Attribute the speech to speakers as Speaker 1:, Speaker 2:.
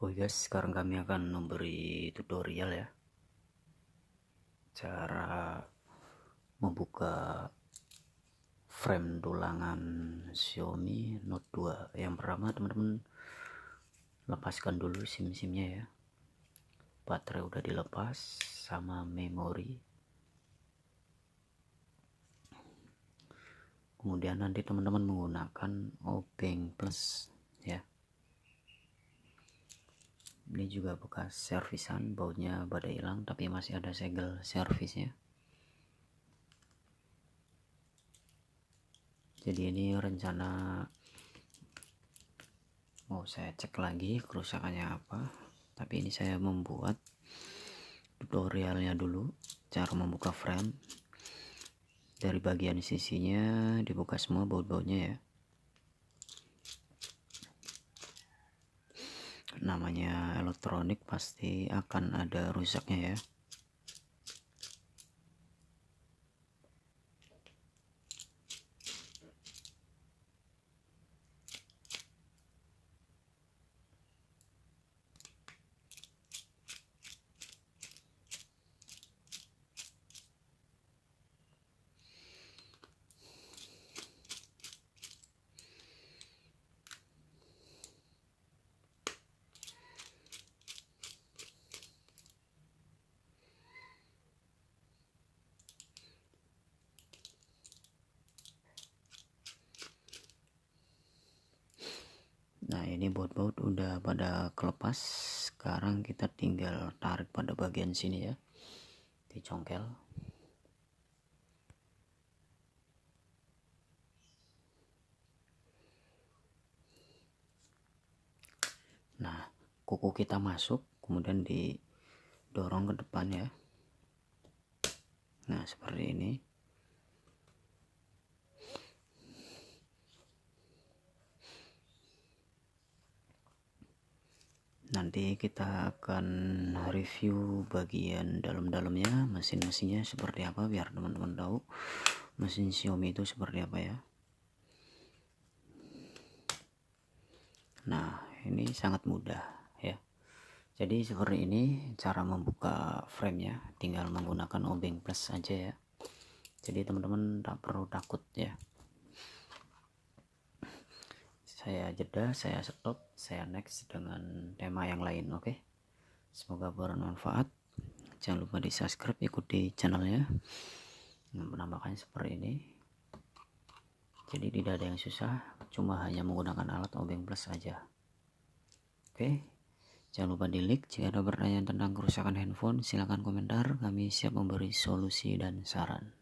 Speaker 1: Oke oh guys, iya, sekarang kami akan memberi tutorial ya. Cara membuka frame tulangan Xiaomi Note 2. Yang pertama teman-teman lepaskan dulu SIM-SIMnya ya. Baterai udah dilepas sama memori. Kemudian nanti teman-teman menggunakan obeng plus ya ini juga bekas servisan bautnya pada hilang tapi masih ada segel servisnya jadi ini rencana mau saya cek lagi kerusakannya apa tapi ini saya membuat tutorialnya dulu cara membuka frame dari bagian sisinya dibuka semua baut-bautnya ya namanya elektronik pasti akan ada rusaknya ya Nah ini baut-baut udah pada kelepas Sekarang kita tinggal tarik pada bagian sini ya dicongkel Nah kuku kita masuk Kemudian didorong ke depan ya Nah seperti ini nanti kita akan review bagian dalam-dalamnya mesin-mesinnya seperti apa biar teman-teman tahu mesin Xiaomi itu seperti apa ya nah ini sangat mudah ya jadi seperti ini cara membuka frame framenya tinggal menggunakan obeng plus aja ya jadi teman-teman tak perlu takut ya saya jeda saya stop saya next dengan tema yang lain oke okay? semoga bermanfaat jangan lupa di subscribe ikuti channelnya menambahkan seperti ini jadi tidak ada yang susah cuma hanya menggunakan alat obeng plus saja oke okay? jangan lupa di like jika ada pertanyaan tentang kerusakan handphone silahkan komentar kami siap memberi solusi dan saran